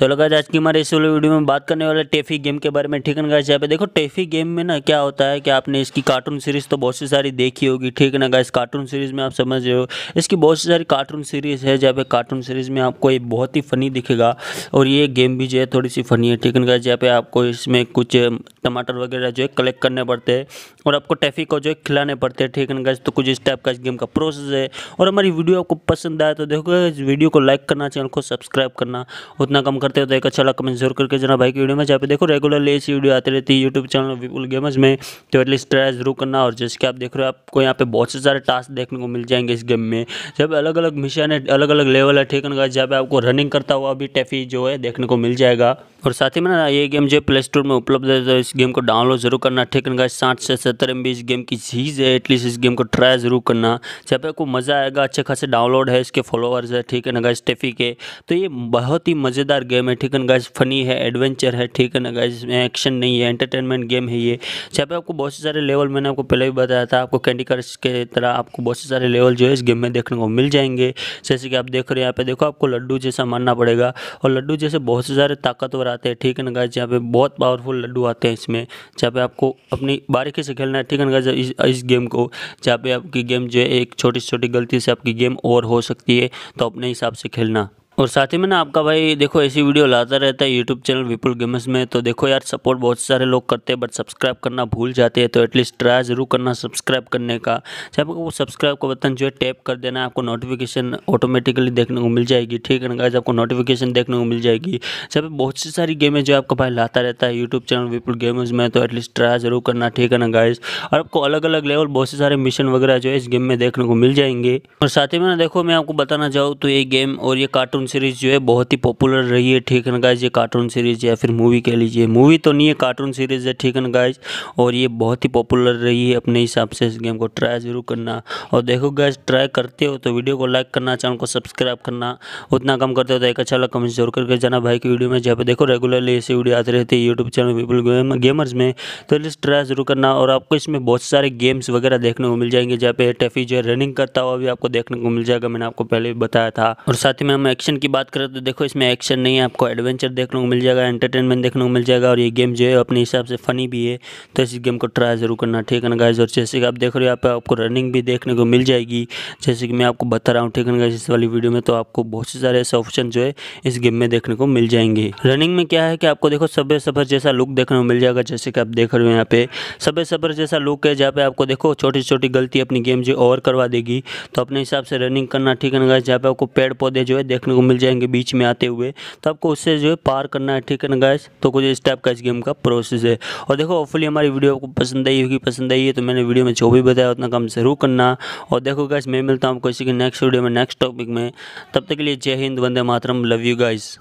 तो लगा आज की हमारे इस वाले वीडियो में बात करने वाले टेफी गेम के बारे में ठीक है ना गाइस यहाँ पे देखो टेफी गेम में ना क्या होता है कि आपने इसकी कार्टून सीरीज तो बहुत सी सारी देखी होगी ठीक है ना गाइस कार्टून सीरीज में आप समझ रहे हो इसकी बहुत सी सारी कार्टून सीरीज है जहाँ पे कार्टून सीरीज में आपको ये बहुत ही फनी दिखेगा और ये गेम भी जो है थोड़ी सी फनी है ठीक है ना गाइस पे आपको इसमें कुछ टमाटर वगैरह जो है कलेक्ट करने पड़ते हैं और आपको टेफी को जो है खिलाने पड़ते हैं ठीक है ना गाइस तो कुछ इस टाइप का इस गेम का प्रोसेस है और हमारी वीडियो आपको पसंद आए तो देखो इस वीडियो को लाइक करना चैनल को सब्सक्राइब करना उतना कम कर करते हो तो एक अच्छा लगा कमेंट जरूर करके जना भाई की वीडियो में जहाँ पे देखो रेगुलरली ऐसी वीडियो आती रहती है यूट्यूब चैनल विपुल गेमर्स में तो एटलीस्ट ट्राई जरूर करना और जैसे कि आप देख रहे हो आपको यहाँ पे बहुत से सारे टास्क देखने को मिल जाएंगे इस गेम में जब अलग अलग मिशन है अलग अलग लेवल है ठीक है जहाँ पे आपको रनिंग करता हुआ भी टेफी जो है देखने को मिल जाएगा और साथ ही मैंने ये गेम जो प्ले स्टोर में उपलब्ध है तो इस गेम को डाउनलोड जरूर करना ठीक है साठ से सत्तर एम इस गेम की चीज़ है एटलीस्ट इस गेम को ट्राई जरूर करना जहाँ पे आपको मज़ा आएगा अच्छे खासे डाउनलोड है इसके फॉलोअर्स है ठीक है ना गाइस टेफी के तो ये बहुत ही मज़ेदार गेम है ठीक है ना गाइस फनी है एडवेंचर है ठीक है ना गाइस इसमें एक्शन नहीं है एंटरटेनमेंट गेम है ये जहाँ पे आपको बहुत से सारे लेवल मैंने आपको पहले भी बताया था आपको कैंडी क्रश के तरह आपको बहुत से सारे लेवल जो है इस गेम में देखने को मिल जाएंगे जैसे कि आप देख रहे हैं यहाँ पे देखो आपको लड्डू जैसा मानना पड़ेगा और लड्डू जैसे बहुत सारे ताकतवर आते हैं ठीक है ना गाइज यहाँ पे बहुत पावरफुल लड्डू आते हैं इसमें जहाँ पे आपको अपनी बारीकी से खेलना है ठीक है ना गाइज इस, इस गेम को जहाँ पे आपकी गेम जो है एक छोटी छोटी गलती से आपकी गेम ओवर हो सकती है तो अपने हिसाब से खेलना और साथ ही में ना आपका भाई देखो ऐसी वीडियो लाता रहता है यूट्यूब चैनल विपुल गेमर्स में तो देखो यार सपोर्ट बहुत सारे लोग करते हैं बट सब्सक्राइब करना भूल जाते हैं तो एटलीस्ट ट्राई ज़रूर करना सब्सक्राइब करने का जब आपको सब्सक्राइब का बटन जो है टैप कर देना आपको नोटिफिकेशन ऑटोमेटिकली देखने को मिल जाएगी ठीक है ना गाइज आपको नोटिफिकेशन देखने को मिल जाएगी जब बहुत सी सारी गेमें जो आपका भाई लाता रहता है यूट्यूब चैनल विपुल गेमर्स में तो एटलीस्ट ट्राई ज़रूर करना ठीक है ना गाइज और आपको अलग अलग लेवल बहुत से सारे मिशन वगैरह जो है इस गेम में देखने को मिल जाएंगे और साथ ही में ना देखो मैं आपको बताना चाहूँ तो ये गेम और ये कार्टून सीरीज़ जो है बहुत ही पॉपुलर रही है ठीक है ना गाइज ये कार्टून सीरीज़ या फिर मूवी कह लीजिए मूवी तो नहीं है कार्टून सीरीज़ है ठीक है ना गाइज और ये बहुत ही पॉपुलर रही है अपने हिसाब से इस गेम को ट्राई ज़रूर करना और देखो गाइज ट्राई करते हो तो वीडियो को लाइक करना चैनल को सब्सक्राइब करना उतना कम करते हो तो एक अच्छा लगा कमेंट जरूर करके जाना भाई की वीडियो में जहाँ पर देखो रेगुलरली ऐसी वीडियो आते रहती है यूट्यूब चैनल पीपल गेमर्स में तो प्लीज़ ट्राई ज़रूर करना और आपको इसमें बहुत सारे गेम्स वगैरह देखने को मिल जाएंगे जहाँ पे टेफी e जो है रनिंग करता हुआ भी आपको देखने को मिल जाएगा मैंने आपको पहले भी बताया था और साथ ही में हम एक्शन की बात करें तो देखो इसमें एक्शन नहीं है आपको एडवेंचर देखने को मिल जाएगा एंटरटेनमेंट देखने को मिल जाएगा और ये गेम जो है अपने हिसाब से फ़नी भी है तो इस गेम को ट्राई ज़रूर करना ठीक है ना गाइज और जैसे कि आप देख रहे हो यहाँ आपको रनिंग भी देखने को मिल जाएगी जैसे कि मैं आपको बता रहा हूँ ठीक है ना गाइज इस वाली वीडियो में तो आपको बहुत से सारे ऐसे ऑप्शन जो है इस गेम में देखने को मिल जाएंगे रनिंग में क्या है कि आपको देखो सब्य सफ़र जैसा लुक देखने को मिल जाएगा जैसे कि आप देख रहे हो यहाँ पे सब सफ़र जैसा लुक है जहाँ पे आपको देखो छोटी छोटी गलती अपनी गेम जो ओवर करवा देगी तो अपने हिसाब से रनिंग करना ठीक है ना गाइज जहाँ पे आपको पेड़ पौधे जो है देखने को को मिल जाएंगे बीच में आते हुए तो आपको उससे जो है पार करना है ठीक है ना गैस तो कुछ इस टाइप का इस गेम का प्रोसेस है और देखो होपफुली हमारी वीडियो आपको पसंद आई होगी पसंद आई है तो मैंने वीडियो में जो भी बताया उतना काम जरूर करना और देखो गैस मैं मिलता हूँ आपको इसी के नेक्स्ट वीडियो में नेक्स्ट टॉपिक में तब तक के लिए जय हिंद वंदे मातरम लव यू गाइज़